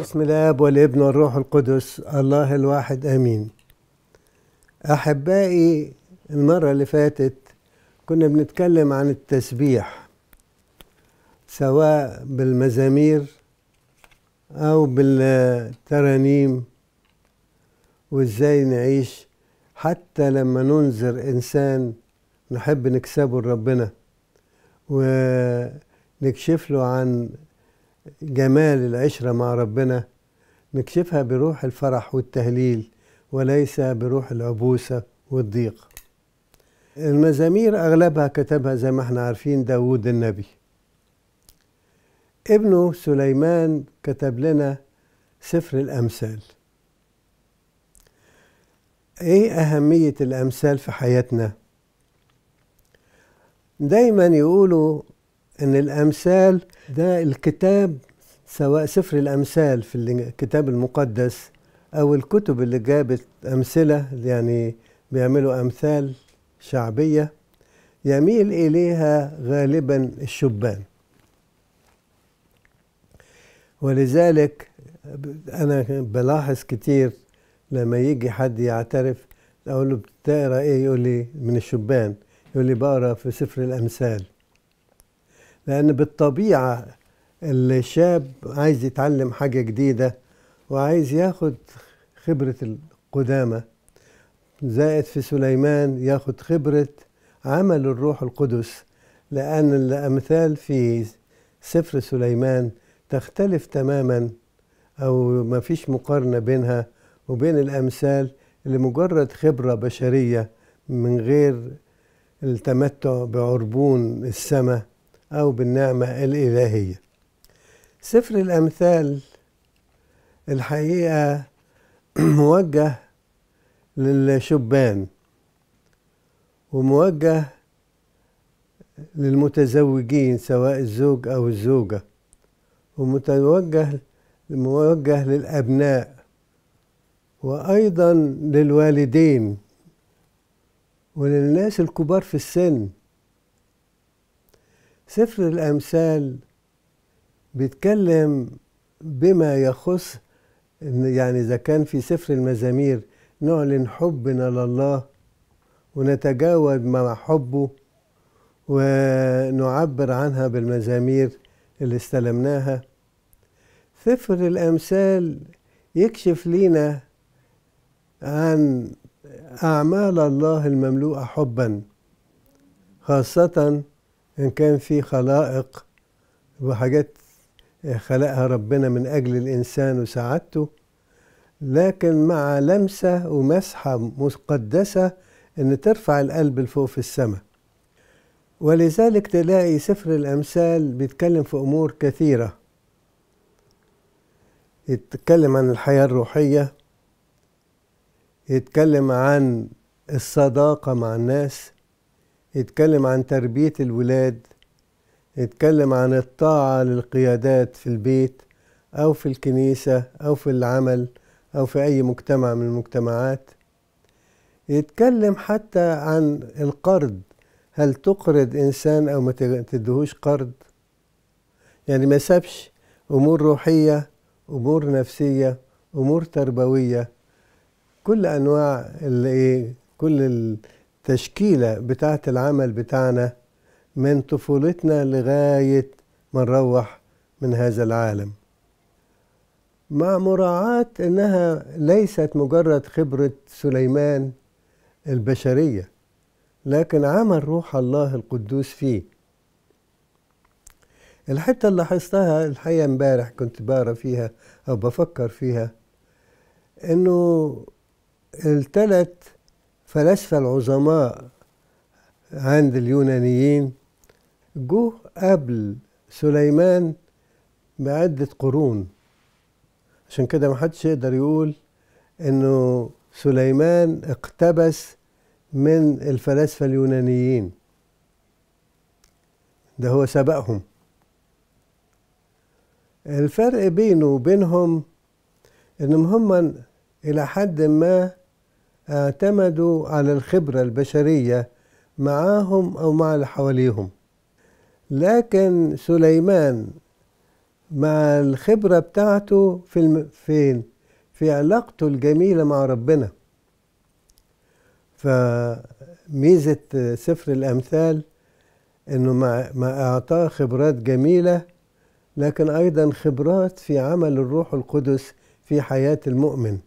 بسم الاب والابن والروح القدس الله الواحد امين احبائي المره اللي فاتت كنا بنتكلم عن التسبيح سواء بالمزامير او بالترانيم وازاي نعيش حتى لما ننذر انسان نحب نكسبه لربنا ونكشف له عن جمال العشرة مع ربنا نكشفها بروح الفرح والتهليل وليس بروح العبوسة والضيق المزامير أغلبها كتبها زي ما احنا عارفين داود النبي ابنه سليمان كتب لنا سفر الأمثال ايه أهمية الأمثال في حياتنا دايما يقولوا ان الأمثال ده الكتاب سواء سفر الأمثال في الكتاب المقدس أو الكتب اللي جابت أمثلة يعني بيعملوا أمثال شعبية يميل إليها غالبا الشبان ولذلك أنا بلاحظ كتير لما يجي حد يعترف أقول له بتقرأ إيه يقول لي من الشبان يقول لي بقرأ في سفر الأمثال لأن بالطبيعة الشاب عايز يتعلم حاجة جديدة وعايز ياخد خبرة القدامى زائد في سليمان ياخد خبرة عمل الروح القدس لأن الأمثال في سفر سليمان تختلف تماما أو ما فيش مقارنة بينها وبين الأمثال اللي مجرد خبرة بشرية من غير التمتع بعربون السماء أو بالنعمة الإلهية سفر الأمثال الحقيقة موجه للشبان وموجه للمتزوجين سواء الزوج أو الزوجة وموجه موجه للأبناء وأيضا للوالدين وللناس الكبار في السن سفر الأمثال بيتكلم بما يخص يعني إذا كان في سفر المزامير نعلن حبنا لله ونتجاوب مع حبه ونعبر عنها بالمزامير اللي استلمناها سفر الأمثال يكشف لينا عن أعمال الله المملوءة حبا خاصة إن كان في خلائق وحاجات خلقها ربنا من أجل الإنسان وسعادته لكن مع لمسة ومسحة مقدسة إن ترفع القلب لفوق في السماء ولذلك تلاقي سفر الأمثال بيتكلم في أمور كثيرة يتكلم عن الحياة الروحية يتكلم عن الصداقة مع الناس يتكلم عن تربية الولاد يتكلم عن الطاعة للقيادات في البيت أو في الكنيسة أو في العمل أو في أي مجتمع من المجتمعات يتكلم حتى عن القرض هل تقرض إنسان أو ما تدهوش قرض يعني ما سابش أمور روحية أمور نفسية أمور تربوية كل أنواع إيه، كل التشكيلة بتاعة العمل بتاعنا من طفولتنا لغاية ما نروح من هذا العالم مع مراعاة أنها ليست مجرد خبرة سليمان البشرية لكن عمل روح الله القدوس فيه الحتة اللي لاحظتها الحقيقة امبارح كنت بقرا فيها أو بفكر فيها إنه الثلاث فلاسفة العظماء عند اليونانيين جه قبل سليمان بعدة قرون عشان كده محدش يقدر يقول انه سليمان اقتبس من الفلاسفة اليونانيين ده هو سبقهم الفرق بينه وبينهم انهم هم الى حد ما اعتمدوا على الخبرة البشرية معاهم او مع اللي حواليهم لكن سليمان مع الخبرة بتاعته في الم... فين؟ في علاقته الجميلة مع ربنا فميزة سفر الأمثال إنه ما, ما إعطاه خبرات جميلة لكن أيضا خبرات في عمل الروح القدس في حياة المؤمن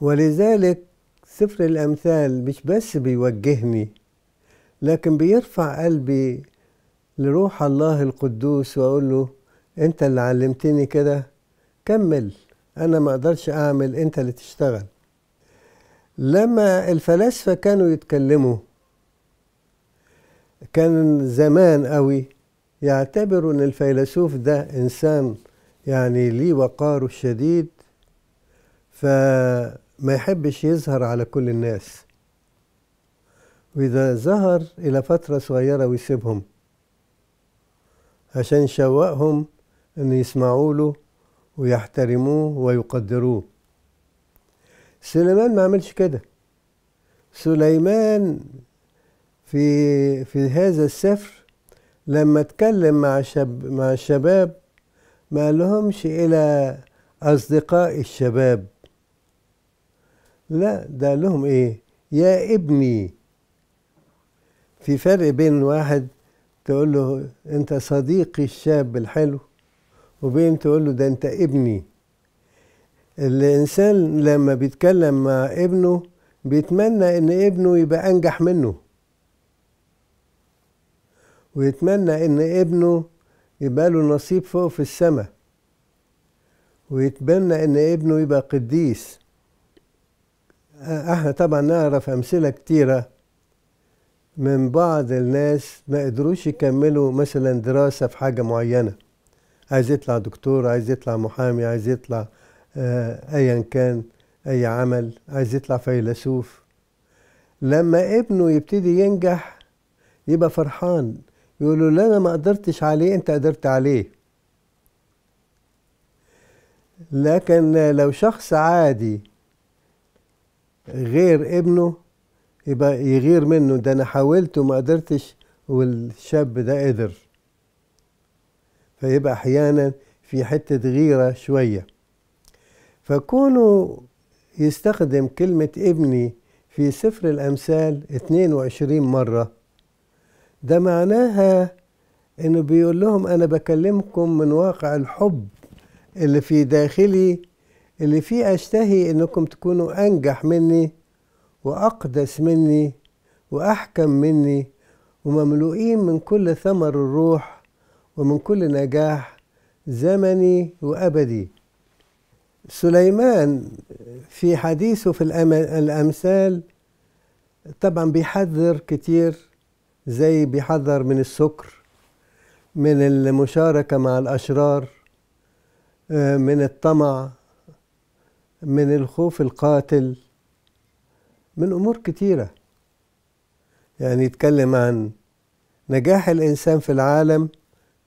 ولذلك سفر الأمثال مش بس بيوجهني لكن بيرفع قلبي لروح الله القدوس واقول له انت اللي علمتني كده كمل انا ما اقدرش اعمل انت اللي تشتغل لما الفلاسفه كانوا يتكلموا كان زمان قوي يعتبروا ان الفيلسوف ده انسان يعني ليه وقاره الشديد فما يحبش يظهر على كل الناس واذا ظهر الى فتره صغيره ويسيبهم عشان يشوقهم إن يسمعوا له ويحترموه ويقدروه سليمان ما عملش كده سليمان في في هذا السفر لما اتكلم مع شب مع الشباب ما قالهمش الى اصدقاء الشباب لا ده قال لهم ايه يا ابني في فرق بين واحد تقول له انت صديقي الشاب الحلو وبين تقول له ده انت ابني الانسان لما بيتكلم مع ابنه بيتمنى ان ابنه يبقى انجح منه ويتمنى ان ابنه يبقى له نصيب فوق في السماء ويتمنى ان ابنه يبقى قديس احنا أه، أه، طبعا نعرف امثله كتيره من بعض الناس ما قدروش يكملوا مثلا دراسة في حاجة معينة عايز يطلع دكتور عايز يطلع محامي عايز يطلع آه، أيا كان أي عمل عايز يطلع فيلسوف لما ابنه يبتدي ينجح يبقى فرحان يقولوا لا أنا ما قدرتش عليه أنت قدرت عليه لكن لو شخص عادي غير ابنه يبقى يغير منه ده انا حاولت وما قدرتش والشاب ده قدر فيبقى احيانا في حته غيره شويه فكونه يستخدم كلمه ابني في سفر الامثال 22 مره ده معناها انه بيقول لهم انا بكلمكم من واقع الحب اللي في داخلي اللي فيه اشتهي انكم تكونوا انجح مني وأقدس مني وأحكم مني ومملوئين من كل ثمر الروح ومن كل نجاح زمني وأبدي سليمان في حديثه في الأمثال طبعا بيحذر كتير زي بيحذر من السكر من المشاركة مع الأشرار آه، من الطمع من الخوف القاتل من أمور كتيرة يعني يتكلم عن نجاح الإنسان في العالم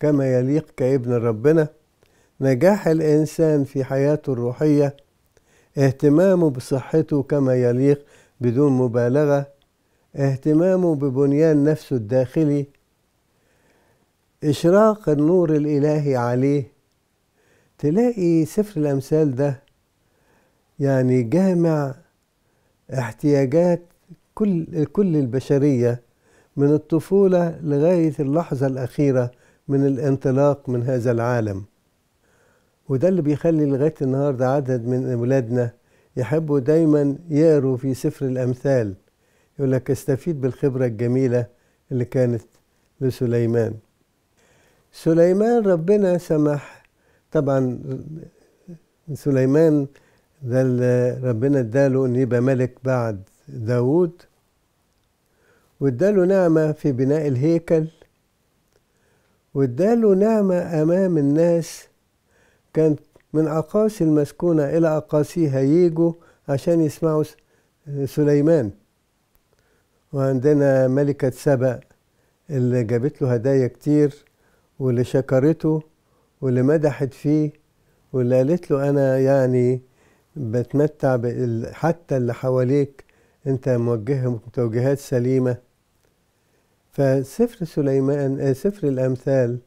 كما يليق كابن ربنا نجاح الإنسان في حياته الروحية اهتمامه بصحته كما يليق بدون مبالغة اهتمامه ببنيان نفسه الداخلي إشراق النور الإلهي عليه تلاقي سفر الأمثال ده يعني جامع احتياجات كل كل البشريه من الطفوله لغايه اللحظه الاخيره من الانطلاق من هذا العالم وده اللي بيخلي لغايه النهارده عدد من اولادنا يحبوا دايما يقروا في سفر الامثال يقول لك استفيد بالخبره الجميله اللي كانت لسليمان سليمان ربنا سمح طبعا سليمان ده اللي ربنا اداله ان يبقى ملك بعد داوود واداله نعمة في بناء الهيكل واداله نعمة أمام الناس كانت من أقاصي المسكونة إلى أقاصيها ييجوا عشان يسمعوا سليمان وعندنا ملكة سبأ اللي جابت له هدايا كتير واللي شكرته واللي مدحت فيه واللي قالت له أنا يعني بتمتع حتى اللي حواليك انت موجههم توجيهات سليمة فسفر سليمان آه، سفر الأمثال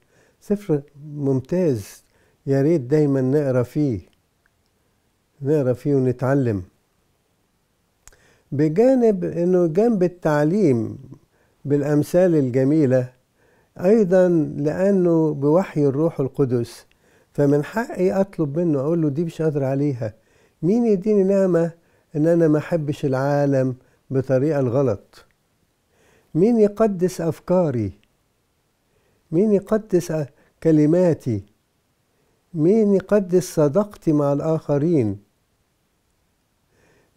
سفر ممتاز يا ريت دايما نقرا فيه نقرا فيه ونتعلم بجانب انه جنب التعليم بالامثال الجميله ايضا لانه بوحي الروح القدس فمن حقي اطلب منه اقول له دي مش قادر عليها مين يديني نعمة إن أنا ما أحبش العالم بطريقة الغلط مين يقدس أفكاري مين يقدس كلماتي مين يقدس صداقتي مع الآخرين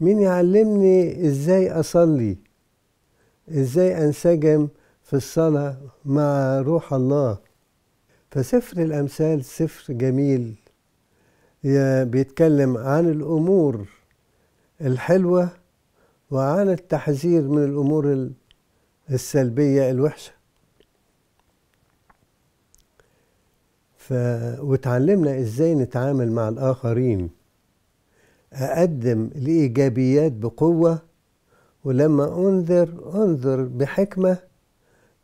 مين يعلمني إزاي أصلي إزاي أنسجم في الصلاة مع روح الله فسفر الأمثال سفر جميل بيتكلم عن الأمور الحلوة وعن التحذير من الأمور السلبية الوحشة ف... وتعلمنا إزاي نتعامل مع الآخرين أقدم الإيجابيات بقوة ولما أنذر أنذر بحكمة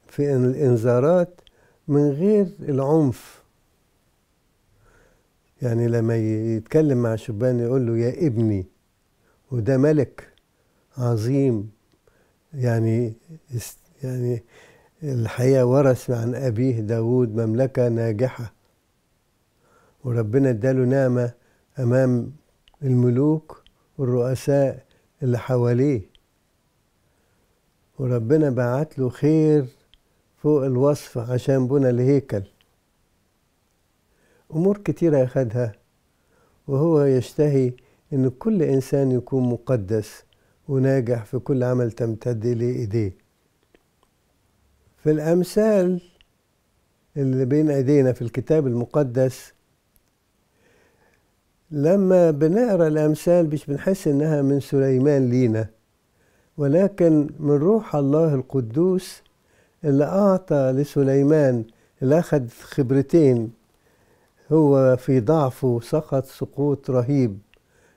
في الإنذارات من غير العنف يعني لما يتكلم مع الشبان يقول له يا ابني وده ملك عظيم يعني يعني الحقيقة ورث عن أبيه داود مملكة ناجحة وربنا اداله نعمة أمام الملوك والرؤساء اللي حواليه وربنا بعت له خير فوق الوصف عشان بنى الهيكل أمور كتيرة أخذها وهو يشتهي أن كل إنسان يكون مقدس وناجح في كل عمل تمتد إليه إيديه في الأمثال اللي بين أيدينا في الكتاب المقدس لما بنقرا الأمثال مش بنحس إنها من سليمان لينا ولكن من روح الله القدوس اللي أعطى لسليمان اللي أخذ خبرتين هو في ضعفه سقط سقوط رهيب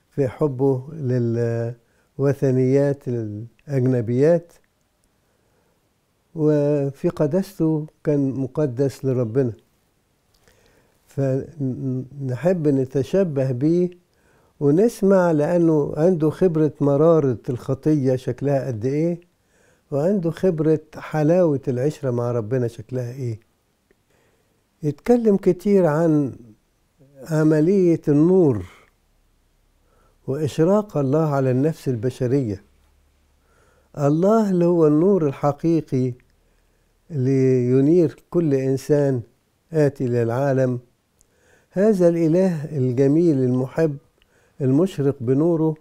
في حبه للوثنيات الأجنبيات وفي قدسته كان مقدس لربنا فنحب نتشبه بيه ونسمع لأنه عنده خبرة مرارة الخطية شكلها قد إيه وعنده خبرة حلاوة العشرة مع ربنا شكلها إيه يتكلم كتير عن عملية النور وإشراق الله على النفس البشرية الله اللي هو النور الحقيقي لينير كل إنسان آتي للعالم هذا الإله الجميل المحب المشرق بنوره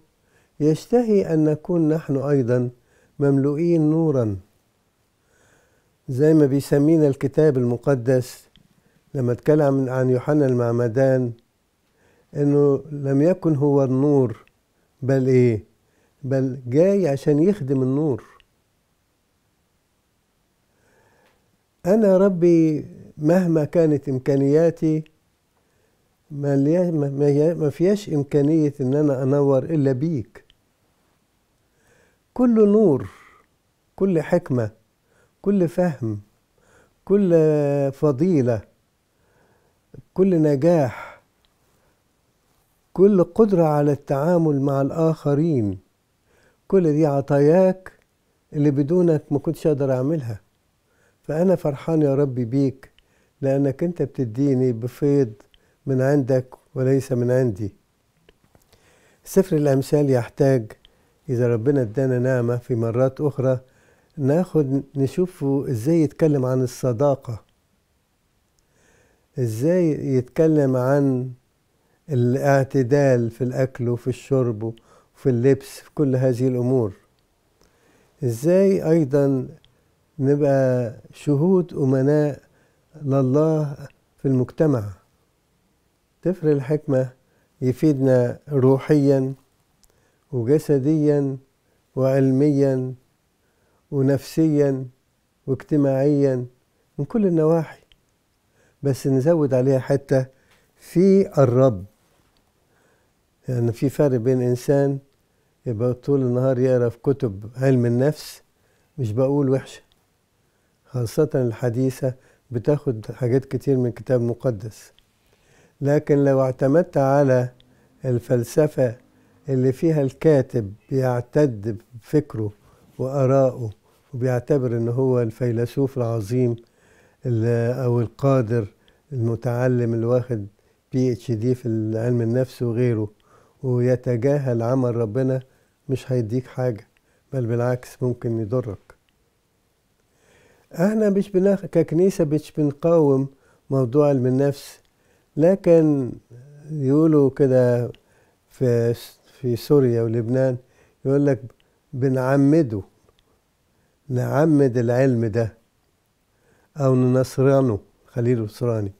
يشتهي أن نكون نحن أيضا مملوئين نورا زي ما بيسمينا الكتاب المقدس لما اتكلم عن يوحنا المعمدان انه لم يكن هو النور بل ايه بل جاي عشان يخدم النور انا ربي مهما كانت امكانياتي ما فيهاش امكانيه ان انا انور الا بيك كل نور كل حكمه كل فهم كل فضيله كل نجاح كل قدرة على التعامل مع الآخرين كل دي عطاياك اللي بدونك ما كنتش أقدر أعملها فأنا فرحان يا ربي بيك لأنك أنت بتديني بفيض من عندك وليس من عندي سفر الأمثال يحتاج إذا ربنا ادانا نعمة في مرات أخرى ناخد نشوفه إزاي يتكلم عن الصداقة ازاي يتكلم عن الاعتدال في الاكل وفي الشرب وفي اللبس في كل هذه الامور ازاي ايضا نبقى شهود امناء لله في المجتمع تفرق الحكمه يفيدنا روحيا وجسديا وعلميا ونفسيا واجتماعيا من كل النواحي بس نزود عليها حتة في الرب يعني في فرق بين إنسان يبقى طول النهار يقرا في كتب علم النفس مش بقول وحشة خاصة الحديثة بتاخد حاجات كتير من كتاب مقدس لكن لو اعتمدت على الفلسفة اللي فيها الكاتب بيعتد بفكره وآرائه وبيعتبر إن هو الفيلسوف العظيم او القادر المتعلم الواخد بي اتش دي في علم النفس وغيره ويتجاهل عمل ربنا مش هيديك حاجة بل بالعكس ممكن يضرك احنا مش بنخ... ككنيسة مش بنقاوم موضوع علم النفس لكن يقولوا كده في في سوريا ولبنان يقول لك بنعمده نعمد العلم ده أو نصرانو خليل نصراني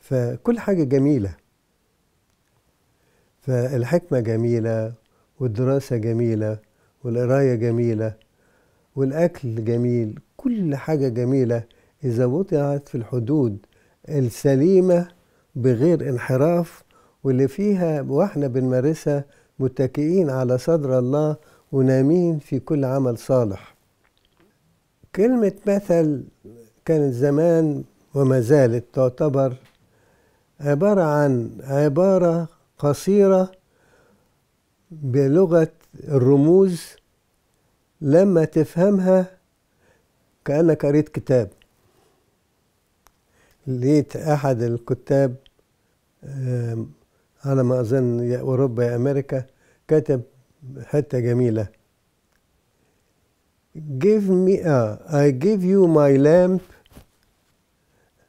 فكل حاجة جميلة فالحكمة جميلة والدراسة جميلة والقراية جميلة والأكل جميل كل حاجة جميلة إذا وضعت في الحدود السليمة بغير انحراف واللي فيها واحنا بنمارسها متكئين على صدر الله ونامين في كل عمل صالح كلمة مثل كانت زمان وما زالت تعتبر عبارة عن عبارة قصيرة بلغة الرموز لما تفهمها كأنك قريت كتاب لقيت أحد الكتاب على ما أظن يا أوروبا يا أمريكا كتب حتة جميلة give me, uh, I give you my lamp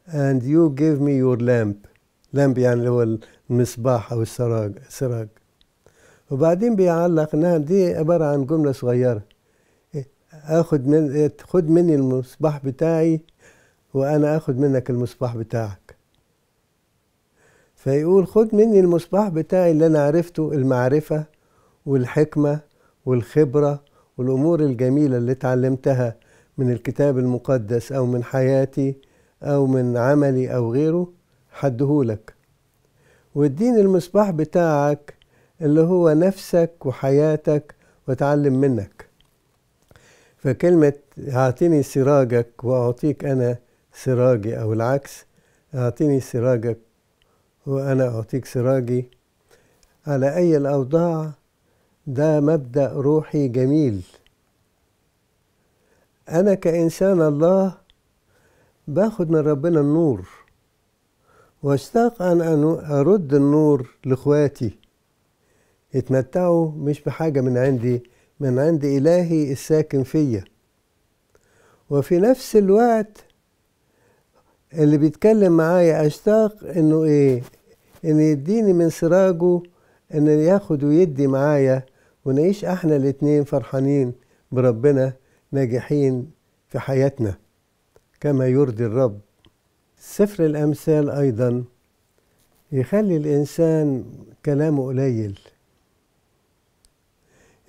and you give me your lamp لامب يعني اللي هو المصباح أو السراج سراج وبعدين بيعلق نعم دي عبارة عن جملة صغيرة آخد من خد مني المصباح بتاعي وأنا آخد منك المصباح بتاعك فيقول خد مني المصباح بتاعي اللي أنا عرفته المعرفة والحكمة والخبرة والأمور الجميلة اللي اتعلمتها من الكتاب المقدس أو من حياتي أو من عملي أو غيره حدهولك والدين المصباح بتاعك اللي هو نفسك وحياتك وتعلم منك فكلمة أعطيني سراجك وأعطيك أنا سراجي أو العكس أعطيني سراجك وأنا أعطيك سراجي على أي الأوضاع ده مبدأ روحي جميل أنا كإنسان الله باخد من ربنا النور واشتاق أن أرد النور لإخواتي يتمتعوا مش بحاجة من عندي من عند إلهي الساكن فيا وفي نفس الوقت اللي بيتكلم معايا أشتاق إنه إيه إن يديني من سراجه إن ياخد ويدي معايا ونعيش احنا الاتنين فرحانين بربنا ناجحين في حياتنا كما يرضي الرب سفر الامثال ايضا يخلي الانسان كلامه قليل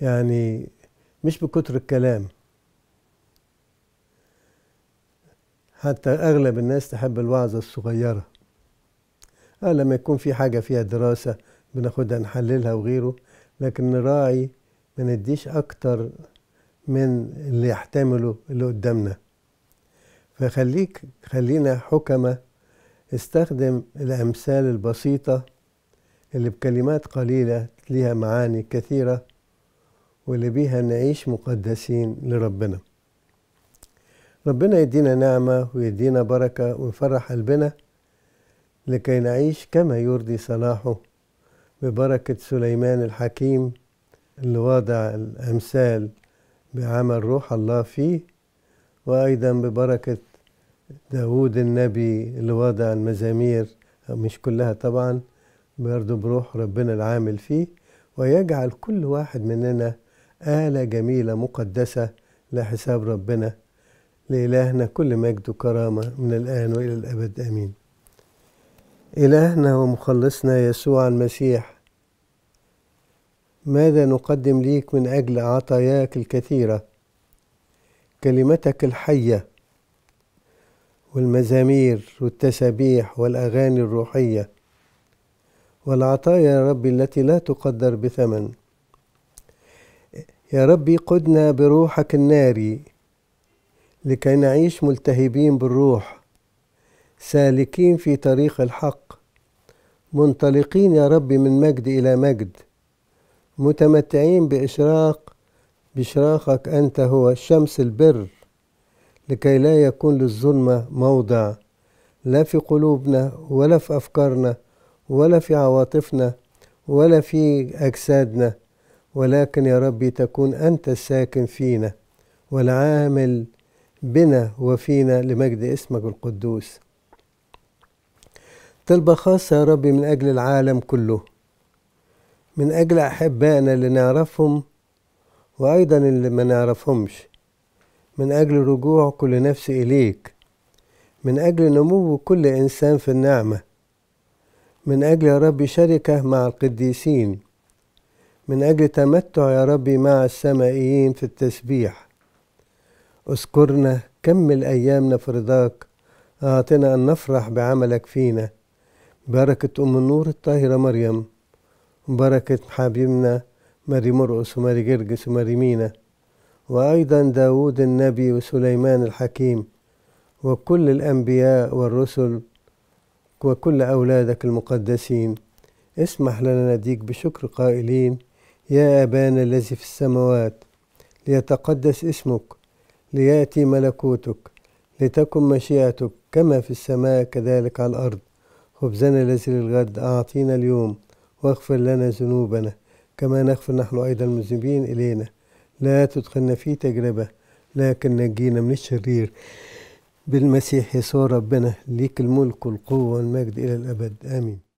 يعني مش بكتر الكلام حتى اغلب الناس تحب الوعظه الصغيره آه لما يكون في حاجه فيها دراسه بناخدها نحللها وغيره لكن نراعي ما نديش أكتر من اللي يحتمله اللي قدامنا فخليك خلينا حكمة استخدم الأمثال البسيطة اللي بكلمات قليلة ليها معاني كثيرة واللي بيها نعيش مقدسين لربنا ربنا يدينا نعمة ويدينا بركة ويفرح قلبنا لكي نعيش كما يرضي صلاحه ببركة سليمان الحكيم اللي وضع الأمثال بعمل روح الله فيه وأيضا ببركة داود النبي اللي وضع المزامير مش كلها طبعا برضه بروح ربنا العامل فيه ويجعل كل واحد مننا آلة جميلة مقدسة لحساب ربنا لإلهنا كل مجد وكرامة من الآن وإلى الأبد آمين إلهنا ومخلصنا يسوع المسيح ماذا نقدم ليك من أجل عطاياك الكثيرة كلمتك الحية والمزامير والتسابيح والأغاني الروحية والعطايا يا ربي التي لا تقدر بثمن يا ربي قدنا بروحك الناري لكي نعيش ملتهبين بالروح سالكين في طريق الحق منطلقين يا ربي من مجد إلى مجد متمتعين بإشراق بإشراقك أنت هو شمس البر لكي لا يكون للظلمة موضع لا في قلوبنا ولا في أفكارنا ولا في عواطفنا ولا في أجسادنا ولكن يا ربي تكون أنت الساكن فينا والعامل بنا وفينا لمجد اسمك القدوس طلبة خاصة يا ربي من أجل العالم كله من أجل أحبائنا اللي نعرفهم وأيضا اللي ما نعرفهمش من أجل رجوع كل نفس إليك من أجل نمو كل إنسان في النعمة من أجل يا رب شركة مع القديسين من أجل تمتع يا ربي مع السمائيين في التسبيح اذكرنا كمل أيامنا في رضاك أعطنا أن نفرح بعملك فينا بركة أم النور الطاهرة مريم بركة حبيبنا ماري مرقس وماري جرجس وماري مينا وأيضا داود النبي وسليمان الحكيم وكل الأنبياء والرسل وكل أولادك المقدسين اسمح لنا نديك بشكر قائلين يا أبانا الذي في السماوات ليتقدس اسمك ليأتي ملكوتك لتكن مشيئتك كما في السماء كذلك على الأرض خبزنا الذي للغد أعطينا اليوم واغفر لنا ذنوبنا كما نغفر نحن أيضا المذنبين إلينا لا تدخلنا في تجربة لكن نجينا من الشرير بالمسيح يسوع ربنا ليك الملك والقوة والمجد إلى الأبد آمين